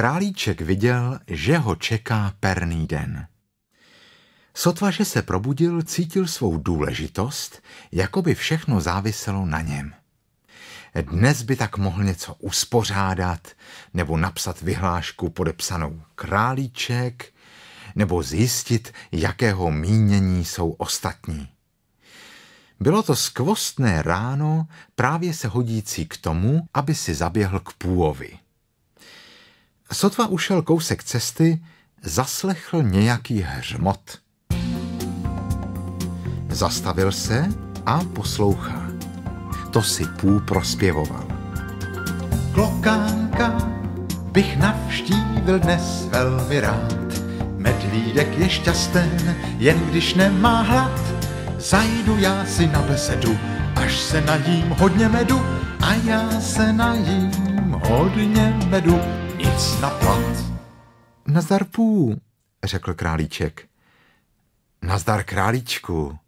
Králíček viděl, že ho čeká perný den. Sotva, že se probudil, cítil svou důležitost, jako by všechno záviselo na něm. Dnes by tak mohl něco uspořádat, nebo napsat vyhlášku podepsanou králíček, nebo zjistit, jakého mínění jsou ostatní. Bylo to skvostné ráno, právě se hodící k tomu, aby si zaběhl k půvovi. Sotva ušel kousek cesty, zaslechl nějaký hřmot. Zastavil se a poslouchá. To si Pů prospěvoval. Klokánka bych navštívil dnes velmi rád. Medvídek je šťastný, jen když nemá hlad. Zajdu já si na besedu, až se najím hodně medu. A já se najím hodně medu. Nic na plat. Nazdar pů, řekl králíček. Nazdar králíčku,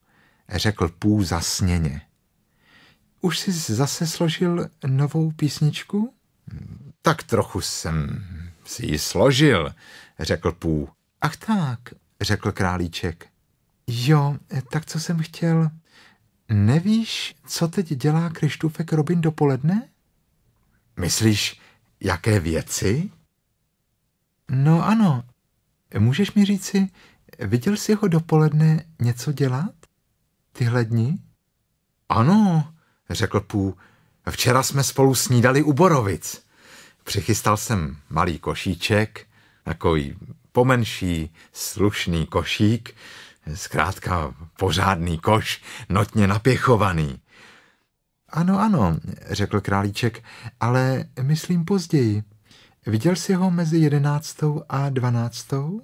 řekl pů zasněně. Už jsi zase složil novou písničku? Tak trochu jsem si ji složil, řekl pů. Ach tak, řekl králíček. Jo, tak co jsem chtěl? Nevíš, co teď dělá Krištůfek Robin dopoledne? Myslíš, Jaké věci? No ano. Můžeš mi říci, viděl jsi ho dopoledne něco dělat? Tyhle dny? Ano, řekl Pů. Včera jsme spolu snídali u Borovic. Přichystal jsem malý košíček, takový pomenší, slušný košík, zkrátka pořádný koš, notně napěchovaný. Ano, ano, řekl králíček, ale myslím později. Viděl jsi ho mezi jedenáctou a dvanáctou?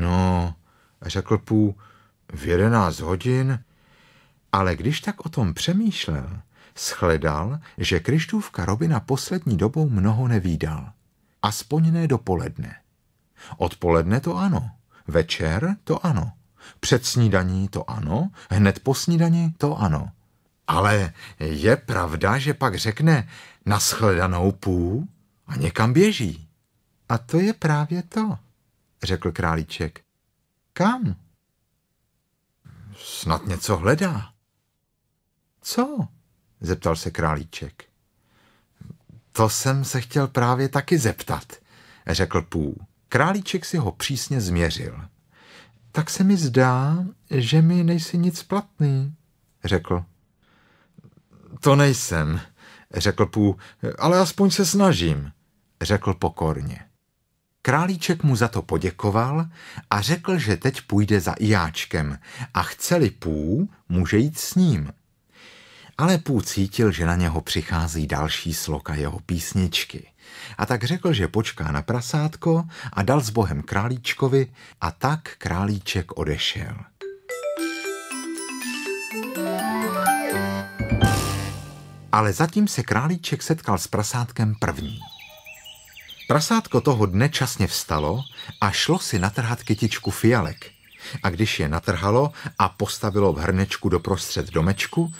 No, řekl Pů, v jedenáct hodin. Ale když tak o tom přemýšlel, shledal, že Krištůvka Robina poslední dobou mnoho nevídal. Aspoň ne dopoledne. Odpoledne to ano, večer to ano, před snídaní to ano, hned po snídaní to ano – ale je pravda, že pak řekne naschledanou pů a někam běží. A to je právě to, řekl králíček. Kam? Snad něco hledá. Co? zeptal se králíček. To jsem se chtěl právě taky zeptat, řekl Pů. Králíček si ho přísně změřil. Tak se mi zdá, že mi nejsi nic platný, řekl. To nejsem, řekl Pů, ale aspoň se snažím, řekl pokorně. Králíček mu za to poděkoval a řekl, že teď půjde za Iáčkem a chceli Pů, může jít s ním. Ale Pů cítil, že na něho přichází další sloka jeho písničky. A tak řekl, že počká na prasátko a dal s bohem králíčkovi a tak králíček odešel. ale zatím se králíček setkal s prasátkem první. Prasátko toho dne časně vstalo a šlo si natrhat kytičku fialek. A když je natrhalo a postavilo v hrnečku doprostřed domečku,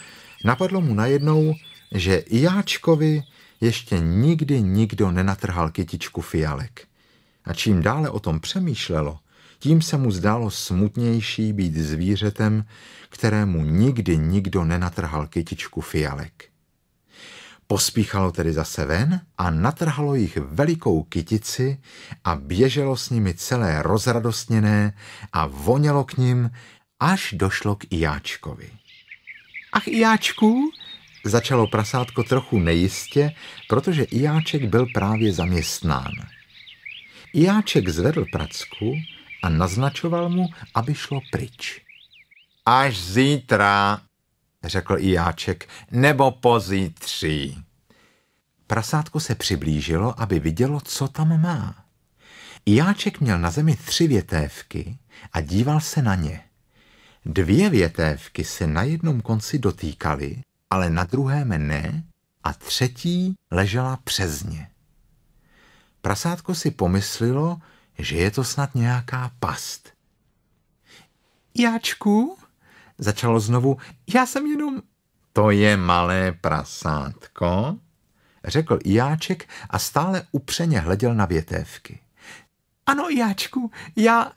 napadlo mu najednou, že i Jáčkovi ještě nikdy nikdo nenatrhal kytičku fialek. A čím dále o tom přemýšlelo, tím se mu zdálo smutnější být zvířetem, kterému nikdy nikdo nenatrhal kytičku fialek. Pospíchalo tedy zase ven a natrhalo jich velikou kytici a běželo s nimi celé rozradostněné a vonělo k ním až došlo k Ijáčkovi. Ach, Ijáčku, začalo prasátko trochu nejistě, protože Ijáček byl právě zaměstnán. Ijáček zvedl pracku a naznačoval mu, aby šlo pryč. Až zítra, řekl i Jáček, nebo pozítří. Prasátko se přiblížilo, aby vidělo, co tam má. Jáček měl na zemi tři větévky a díval se na ně. Dvě větévky se na jednom konci dotýkaly, ale na druhém ne, a třetí ležela přes ně. Prasátko si pomyslilo, že je to snad nějaká past. Jáčku, Začalo znovu, já jsem jenom... To je malé prasátko, řekl Jáček a stále upřeně hleděl na větévky. Ano, Jáčku, já...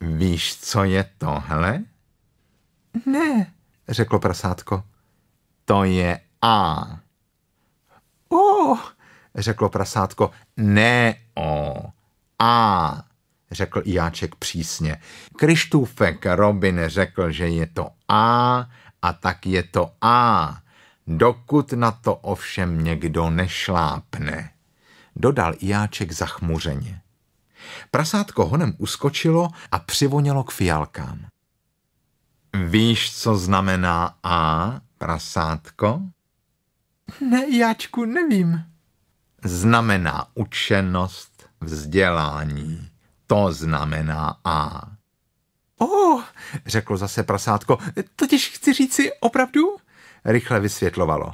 Víš, co je tohle? Ne, řeklo prasátko. To je A. O, řeklo prasátko. Ne o, A řekl Jáček přísně. Krištůfek Robin řekl, že je to A a tak je to A, dokud na to ovšem někdo nešlápne, dodal Jáček zachmuřeně. Prasátko honem uskočilo a přivonělo k fialkám. Víš, co znamená A, prasátko? Ne, Jáčku, nevím. Znamená učenost, vzdělání to znamená A. O, oh, řeklo zase prasátko, totiž chci říci opravdu? Rychle vysvětlovalo.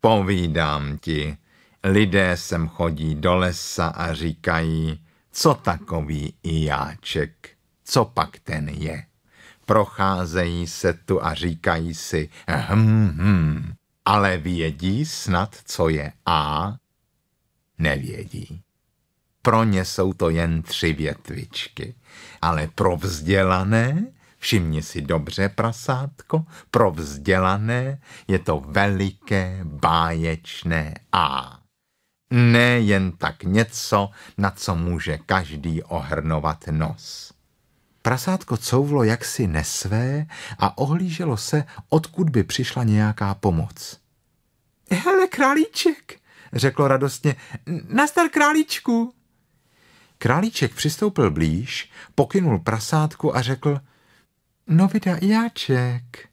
Povídám ti, lidé sem chodí do lesa a říkají, co takový i Jáček. co pak ten je. Procházejí se tu a říkají si hm, hm, ale vědí snad, co je A? Nevědí. Pro ně jsou to jen tři větvičky. Ale pro vzdělané, všimni si dobře prasátko, pro vzdělané je to veliké báječné A. Ne jen tak něco, na co může každý ohrnovat nos. Prasátko couvlo jaksi nesvé a ohlíželo se, odkud by přišla nějaká pomoc. Hele, králíček, řeklo radostně, nastar králíčku. Králíček přistoupil blíž, pokynul prasátku a řekl No vida jáček,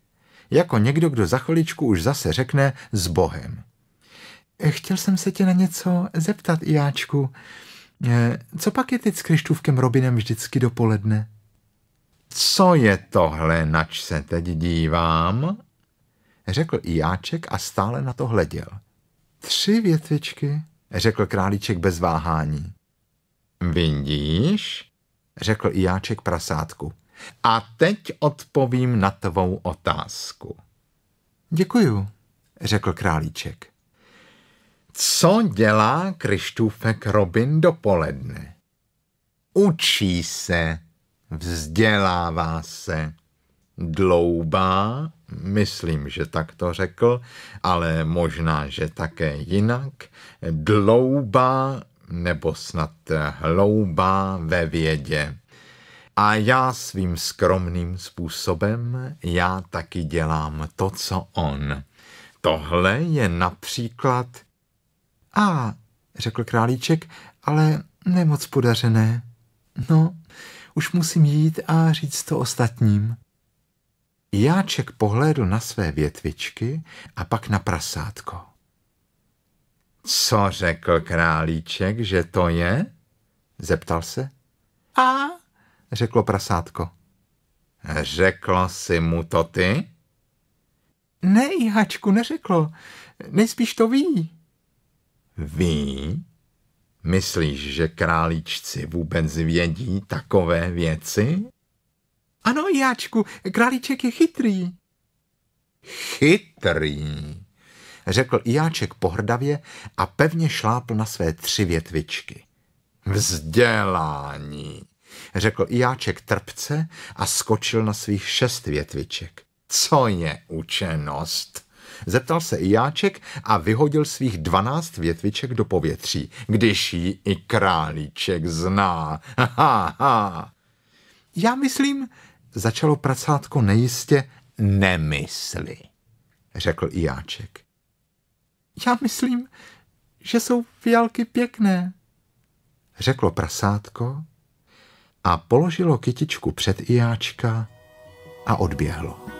jako někdo, kdo za chviličku už zase řekne s Bohem. Chtěl jsem se tě na něco zeptat, Iáčku. Eh, co pak je teď s Krištůvkem Robinem vždycky dopoledne? Co je tohle, nač se teď dívám? Řekl Iáček a stále na to hleděl. Tři větvičky, řekl králíček bez váhání. Vidíš, řekl i jáček prasátku. A teď odpovím na tvou otázku. Děkuju, řekl králíček. Co dělá Krištůfek Robin dopoledne? Učí se, vzdělává se, dloubá, myslím, že tak to řekl, ale možná, že také jinak, dloubá nebo snad eh, hloubá ve vědě. A já svým skromným způsobem, já taky dělám to, co on. Tohle je například... A, řekl králíček, ale nemoc podařené. No, už musím jít a říct to ostatním. Jáček pohlédl na své větvičky a pak na prasátko. Co řekl králíček, že to je? Zeptal se. A? Řeklo prasátko. Řeklo si mu to ty? Ne, Jihačku, neřeklo. Nejspíš to ví. Ví? Myslíš, že králíčci vůbec vědí takové věci? Ano, Jáčku, králíček je chytrý. Chytrý? řekl Iáček pohrdavě a pevně šlápl na své tři větvičky. Vzdělání, řekl Iáček trpce a skočil na svých šest větviček. Co je učenost? Zeptal se Iáček a vyhodil svých dvanáct větviček do povětří, když ji i králíček zná. Ha, ha. Já myslím, začalo pracátko nejistě, nemysli, řekl Iáček. Já myslím, že jsou fialky pěkné, řeklo prasátko a položilo kytičku před ijáčka a odběhlo.